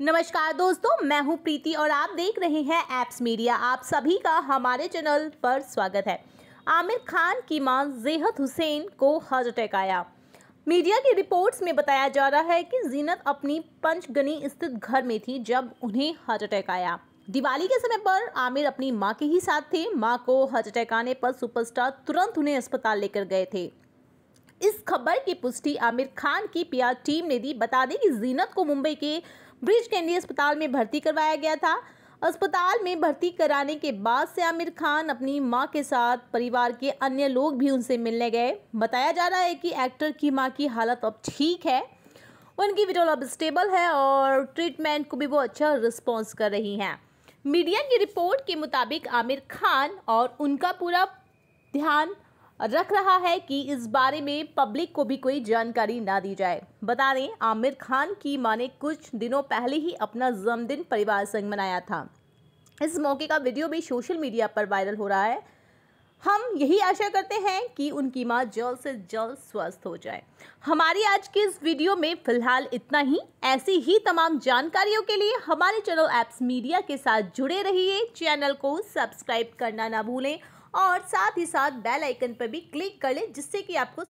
नमस्कार दोस्तों मैं हूं प्रीति और आप देख रहे हैं एप्स मीडिया आप सभी का हमारे चैनल पर स्वागत है आमिर खान की मां जेहत हुसैन को हार्ट अटैक आया मीडिया की रिपोर्ट्स में बताया जा रहा है कि जीनत अपनी पंचगनी स्थित घर में थी जब उन्हें हार्ट अटैक आया दिवाली के समय पर आमिर अपनी माँ के ही साथ थे माँ को हार्ट अटैक आने पर सुपरस्टार तुरंत उन्हें अस्पताल लेकर गए थे इस खबर की पुष्टि आमिर खान की पीआर टीम ने दी बता दें कि जीनत को मुंबई के ब्रिज कैंडी अस्पताल में भर्ती करवाया गया था अस्पताल में भर्ती कराने के बाद से आमिर खान अपनी मां के साथ परिवार के अन्य लोग भी उनसे मिलने गए बताया जा रहा है कि एक्टर की मां की हालत अब ठीक है उनकी विडोल अब स्टेबल है और ट्रीटमेंट को भी वो अच्छा रिस्पॉन्स कर रही हैं मीडिया की रिपोर्ट के मुताबिक आमिर खान और उनका पूरा ध्यान रख रहा है कि इस बारे में पब्लिक को भी कोई जानकारी ना दी जाए बता दें आमिर खान की मां ने कुछ दिनों पहले ही अपना जन्मदिन परिवार संग मनाया था इस मौके का वीडियो भी सोशल मीडिया पर वायरल हो रहा है हम यही आशा करते हैं कि उनकी माँ जल्द से जल्द स्वस्थ हो जाए हमारी आज की इस वीडियो में फिलहाल इतना ही ऐसी ही तमाम जानकारियों के लिए हमारे चैनल एप्स मीडिया के साथ जुड़े रहिए चैनल को सब्सक्राइब करना ना भूलें और साथ ही साथ बेल आइकन पर भी क्लिक कर लें जिससे कि आपको